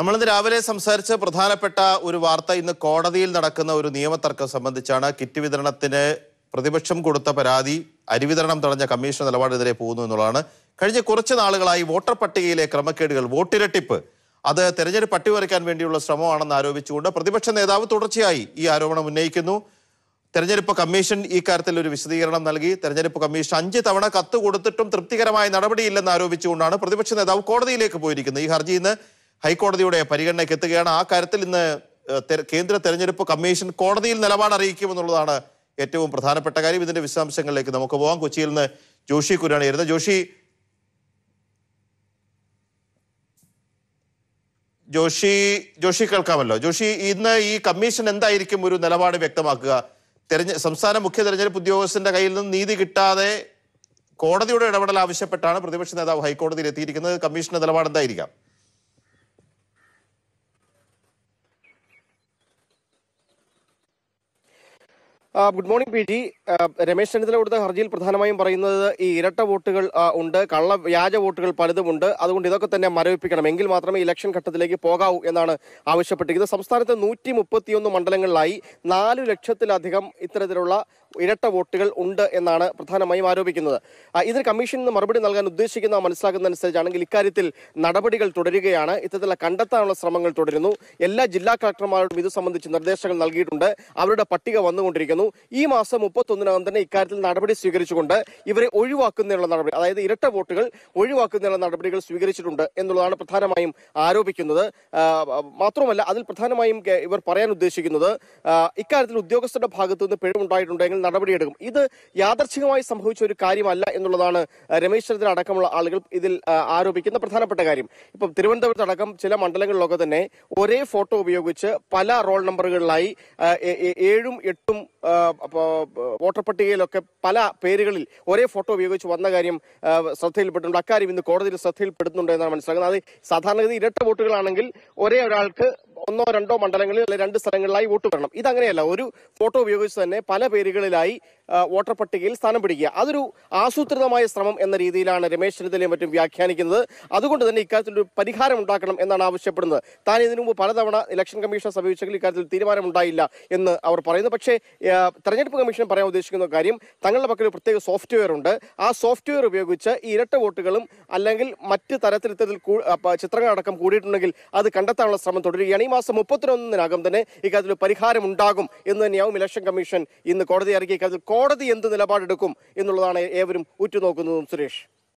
നമ്മളിന്ന് രാവിലെ സംസാരിച്ച പ്രധാനപ്പെട്ട ഒരു വാർത്ത ഇന്ന് കോടതിയിൽ നടക്കുന്ന ഒരു നിയമതർക്കം സംബന്ധിച്ചാണ് കിറ്റ് വിതരണത്തിന് പ്രതിപക്ഷം കൊടുത്ത പരാതി അരിവിതരണം തടഞ്ഞ കമ്മീഷൻ നിലപാടിനെതിരെ പോകുന്നു എന്നുള്ളതാണ് കഴിഞ്ഞ കുറച്ച് നാളുകളായി വോട്ടർ പട്ടികയിലെ ക്രമക്കേടുകൾ വോട്ടിരട്ടിപ്പ് അത് തെരഞ്ഞെടുപ്പ് അട്ടിമറിക്കാൻ വേണ്ടിയുള്ള ശ്രമമാണെന്ന് ആരോപിച്ചുകൊണ്ട് പ്രതിപക്ഷ നേതാവ് തുടർച്ചയായി ഈ ആരോപണം ഉന്നയിക്കുന്നു തെരഞ്ഞെടുപ്പ് കമ്മീഷൻ ഈ കാര്യത്തിൽ ഒരു വിശദീകരണം നൽകി തെരഞ്ഞെടുപ്പ് കമ്മീഷൻ അഞ്ച് തവണ കത്ത് കൊടുത്തിട്ടും തൃപ്തികരമായ നടപടിയില്ലെന്ന് ആരോപിച്ചുകൊണ്ടാണ് പ്രതിപക്ഷ നേതാവ് കോടതിയിലേക്ക് പോയിരിക്കുന്നത് ഈ ഹർജി ഇന്ന് ഹൈക്കോടതിയുടെ പരിഗണനയ്ക്ക് എത്തുകയാണ് ആ കാര്യത്തിൽ ഇന്ന് കേന്ദ്ര തെരഞ്ഞെടുപ്പ് കമ്മീഷൻ കോടതിയിൽ നിലപാട് അറിയിക്കുമെന്നുള്ളതാണ് ഏറ്റവും പ്രധാനപ്പെട്ട കാര്യം ഇതിന്റെ വിശദാംശങ്ങളിലേക്ക് നമുക്ക് പോകാം കൊച്ചിയിൽ നിന്ന് ജോഷി കുരാണ് ജോഷി ജോഷി ജോഷി കേൾക്കാമല്ലോ ജോഷി ഇന്ന് ഈ കമ്മീഷൻ എന്തായിരിക്കും ഒരു നിലപാട് വ്യക്തമാക്കുക തെരഞ്ഞ സംസ്ഥാന മുഖ്യ തെരഞ്ഞെടുപ്പ് ഉദ്യോഗസ്ഥന്റെ കയ്യിൽ നിന്ന് നീതി കിട്ടാതെ കോടതിയുടെ ഇടപെടൽ ആവശ്യപ്പെട്ടാണ് പ്രതിപക്ഷ നേതാവ് ഹൈക്കോടതിയിൽ എത്തിയിരിക്കുന്നത് കമ്മീഷന്റെ നിലപാട് എന്തായിരിക്കാം good morning P G Ramesh Chennithala കൊടുത്ത ഹർജിയിൽ പ്രധാനമായും പറയുന്നത് ഈ ഇരട്ട വോട്ടുകൾ ഉണ്ട് കള്ള വ്യാജ വോട്ടുകൾ പലതുമുണ്ട് അതുകൊണ്ട് ഇതൊക്കെ തന്നെ മരവിപ്പിക്കണം എങ്കിൽ മാത്രമേ ഇലക്ഷൻ ഘട്ടത്തിലേക്ക് പോകാവൂ എന്നാണ് ആവശ്യപ്പെട്ടിരിക്കുന്നത് സംസ്ഥാനത്തെ നൂറ്റി മുപ്പത്തിയൊന്ന് മണ്ഡലങ്ങളിലായി നാല് ലക്ഷത്തിലധികം ഇത്തരത്തിലുള്ള ഇരട്ട വോട്ടുകൾ ഉണ്ട് എന്നാണ് പ്രധാനമായും ആരോപിക്കുന്നത് ഇതിന് നിന്ന് മറുപടി നൽകാൻ ഉദ്ദേശിക്കുന്ന മനസ്സിലാക്കുന്ന ഇക്കാര്യത്തിൽ നടപടികൾ തുടരുകയാണ് ഇത്തരത്തിലുള്ള കണ്ടെത്താനുള്ള ശ്രമങ്ങൾ തുടരുന്നു എല്ലാ ജില്ലാ കളക്ടർമാരോടും ഇത് സംബന്ധിച്ച് നിർദ്ദേശങ്ങൾ നൽകിയിട്ടുണ്ട് അവരുടെ പട്ടിക വന്നുകൊണ്ടിരിക്കുന്നു ഈ മാസം മുപ്പത്തൊന്നിനകം തന്നെ ഇക്കാര്യത്തിൽ നടപടി സ്വീകരിച്ചുകൊണ്ട് ഇവരെ ഒഴിവാക്കുന്നതിനുള്ള നടപടി അതായത് ഇരട്ട വോട്ടുകൾ ഒഴിവാക്കുന്നതിനുള്ള നടപടികൾ സ്വീകരിച്ചിട്ടുണ്ട് എന്നുള്ളതാണ് പ്രധാനമായും ആരോപിക്കുന്നത് മാത്രമല്ല അതിൽ പ്രധാനമായും ഇവർ പറയാൻ ഉദ്ദേശിക്കുന്നത് ഇക്കാര്യത്തിൽ ഉദ്യോഗസ്ഥരുടെ ഭാഗത്തുനിന്ന് പിഴവുണ്ടായിട്ടുണ്ടെങ്കിൽ നടപടിയെടുക്കും ഇത് യാദർച്ഛികമായി സംഭവിച്ച ഒരു കാര്യമല്ല എന്നുള്ളതാണ് രമേശ് ചെന്നിത്തല അടക്കമുള്ള ആളുകൾ ഇതിൽ ആരോപിക്കുന്ന പ്രധാനപ്പെട്ട കാര്യം ഇപ്പം അടക്കം ചില മണ്ഡലങ്ങളിലൊക്കെ തന്നെ ഒരേ ഫോട്ടോ ഉപയോഗിച്ച് പല റോൾ നമ്പറുകളിലായി ഏഴും എട്ടും വോട്ടർ പട്ടികയിലൊക്കെ പല പേരുകളിൽ ഒരേ ഫോട്ടോ ഉപയോഗിച്ച് വന്ന കാര്യം ശ്രദ്ധയിൽപ്പെട്ടിട്ടുണ്ട് അക്കാര്യം ഇന്ന് കോടതിയിൽ ശ്രദ്ധയിൽപ്പെടുന്നുണ്ട് എന്നാണ് മനസ്സിലാക്കുന്നത് അത് സാധാരണഗതി ഇരട്ട വോട്ടുകളാണെങ്കിൽ ഒരേ ഒരാൾക്ക് ഒന്നോ രണ്ടോ മണ്ഡലങ്ങളിൽ രണ്ട് സ്ഥലങ്ങളിലായി വോട്ട് വരണം ഇതങ്ങനെയല്ല ഒരു ഫോട്ടോ ഉപയോഗിച്ച് തന്നെ പല പേരുകളിലായി വോട്ടർ പട്ടികയിൽ സ്ഥാനം പിടിക്കുക അതൊരു ആസൂത്രിതമായ ശ്രമം എന്ന രീതിയിലാണ് രമേശ് ചെന്നിത്തലയും മറ്റും വ്യാഖ്യാനിക്കുന്നത് അതുകൊണ്ട് തന്നെ ഇക്കാര്യത്തിൽ ഒരു പരിഹാരം ഉണ്ടാക്കണം എന്നാണ് ആവശ്യപ്പെടുന്നത് താൻ ഇതിനു മുമ്പ് പലതവണ ഇലക്ഷൻ കമ്മീഷനെ സമീപിച്ചെങ്കിൽ ഇക്കാര്യത്തിൽ തീരുമാനമുണ്ടായില്ല എന്ന് അവർ പറയുന്നു പക്ഷേ തെരഞ്ഞെടുപ്പ് കമ്മീഷൻ പറയാൻ ഉദ്ദേശിക്കുന്ന കാര്യം തങ്ങളുടെ പക്കൽ ഒരു പ്രത്യേക സോഫ്റ്റ്വെയർ ഉണ്ട് ആ സോഫ്റ്റ്വെയർ ഉപയോഗിച്ച് ഈ ഇരട്ട വോട്ടുകളും അല്ലെങ്കിൽ മറ്റ് തരത്തിലത്തിൽ ഇത്തരത്തിൽ ചിത്രങ്ങളടക്കം കൂടിയിട്ടുണ്ടെങ്കിൽ അത് കണ്ടെത്താനുള്ള ശ്രമം തുടരുകയാണ് ഈ മാസം മുപ്പത്തിനൊന്നിനകം തന്നെ ഇക്കാര്യത്തിൽ പരിഹാരം ഉണ്ടാകും എന്ന് തന്നെയാവും ഇലക്ഷൻ കമ്മീഷൻ ഇന്ന് കോടതി ഇറക്കിയ ഇക്കാര്യത്തിൽ കോടതി എന്ത് നിലപാടെടുക്കും എന്നുള്ളതാണ് ഏവരും ഉറ്റുനോക്കുന്നതും സുരേഷ്